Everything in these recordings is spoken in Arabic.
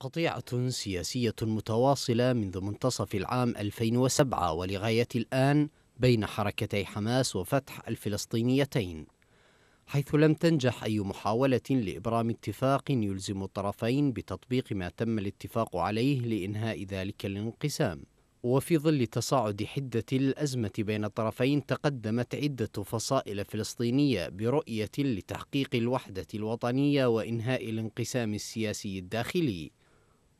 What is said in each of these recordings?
قطيعة سياسية متواصلة منذ منتصف العام 2007 ولغاية الآن بين حركتي حماس وفتح الفلسطينيتين حيث لم تنجح أي محاولة لإبرام اتفاق يلزم الطرفين بتطبيق ما تم الاتفاق عليه لإنهاء ذلك الانقسام وفي ظل تصاعد حدة الأزمة بين الطرفين تقدمت عدة فصائل فلسطينية برؤية لتحقيق الوحدة الوطنية وإنهاء الانقسام السياسي الداخلي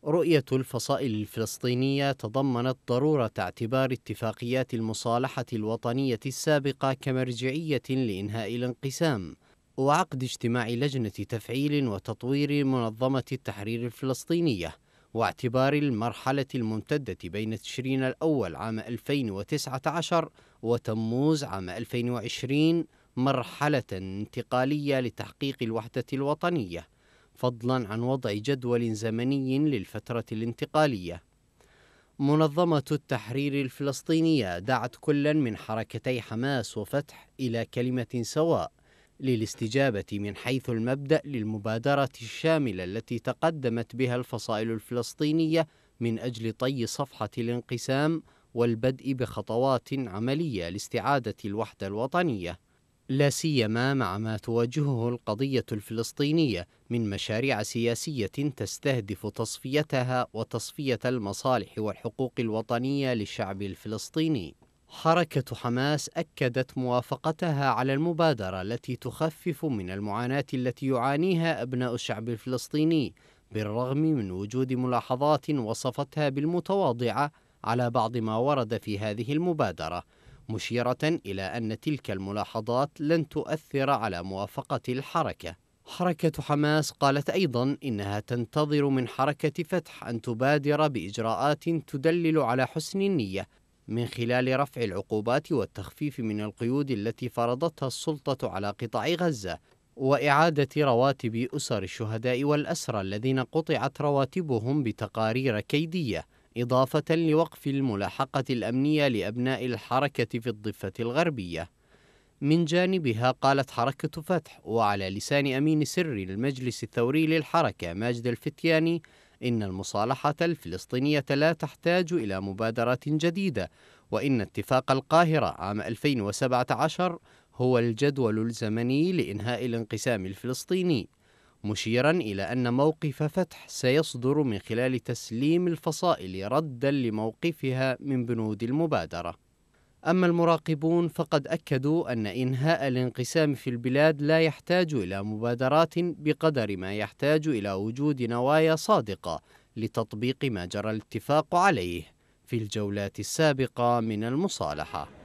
رؤية الفصائل الفلسطينية تضمنت ضرورة اعتبار اتفاقيات المصالحة الوطنية السابقة كمرجعية لإنهاء الانقسام، وعقد اجتماع لجنة تفعيل وتطوير منظمة التحرير الفلسطينية، واعتبار المرحلة الممتدة بين تشرين الأول عام 2019 وتموز عام 2020 مرحلة انتقالية لتحقيق الوحدة الوطنية. فضلا عن وضع جدول زمني للفترة الانتقالية. منظمة التحرير الفلسطينية دعت كلا من حركتي حماس وفتح إلى كلمة سواء للاستجابة من حيث المبدأ للمبادرة الشاملة التي تقدمت بها الفصائل الفلسطينية من أجل طي صفحة الانقسام والبدء بخطوات عملية لاستعادة الوحدة الوطنية. لا سيما مع ما تواجهه القضية الفلسطينية من مشاريع سياسية تستهدف تصفيتها وتصفية المصالح والحقوق الوطنية للشعب الفلسطيني. حركة حماس أكدت موافقتها على المبادرة التي تخفف من المعاناة التي يعانيها أبناء الشعب الفلسطيني، بالرغم من وجود ملاحظات وصفتها بالمتواضعة على بعض ما ورد في هذه المبادرة، مشيرة إلى أن تلك الملاحظات لن تؤثر على موافقة الحركة. حركة حماس قالت أيضا إنها تنتظر من حركة فتح أن تبادر بإجراءات تدلل على حسن النية من خلال رفع العقوبات والتخفيف من القيود التي فرضتها السلطة على قطاع غزة وإعادة رواتب أسر الشهداء والأسرى الذين قطعت رواتبهم بتقارير كيدية إضافة لوقف الملاحقة الأمنية لأبناء الحركة في الضفة الغربية من جانبها قالت حركة فتح وعلى لسان أمين سري للمجلس الثوري للحركة ماجد الفتياني إن المصالحة الفلسطينية لا تحتاج إلى مبادرات جديدة وإن اتفاق القاهرة عام 2017 هو الجدول الزمني لإنهاء الانقسام الفلسطيني مشيرا إلى أن موقف فتح سيصدر من خلال تسليم الفصائل ردا لموقفها من بنود المبادرة أما المراقبون فقد أكدوا أن إنهاء الانقسام في البلاد لا يحتاج إلى مبادرات بقدر ما يحتاج إلى وجود نوايا صادقة لتطبيق ما جرى الاتفاق عليه في الجولات السابقة من المصالحة